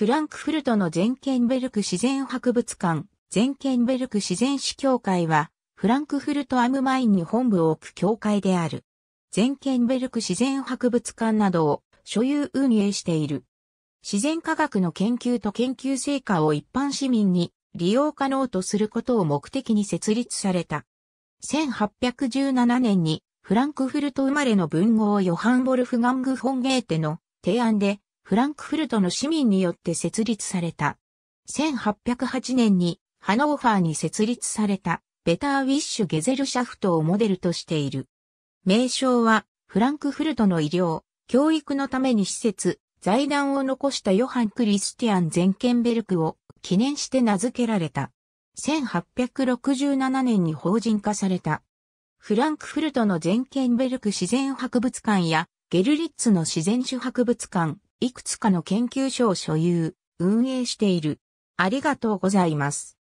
フランクフルトのゼンケンベルク自然博物館、ゼンケンベルク自然史協会は、フランクフルトアムマインに本部を置く協会である。ゼンケンベルク自然博物館などを所有運営している。自然科学の研究と研究成果を一般市民に利用可能とすることを目的に設立された。1817年にフランクフルト生まれの文豪ヨハン・ボルフガング・フォンゲーテの提案でフランクフルトの市民によって設立された。1808年にハノーファーに設立されたベターウィッシュゲゼルシャフトをモデルとしている。名称はフランクフルトの医療、教育のために施設、財団を残したヨハン・クリスティアン・ゼンケンベルクを記念して名付けられた。1867年に法人化された。フランクフルトのゼンケンベルク自然博物館やゲルリッツの自然種博物館、いくつかの研究所を所有、運営している。ありがとうございます。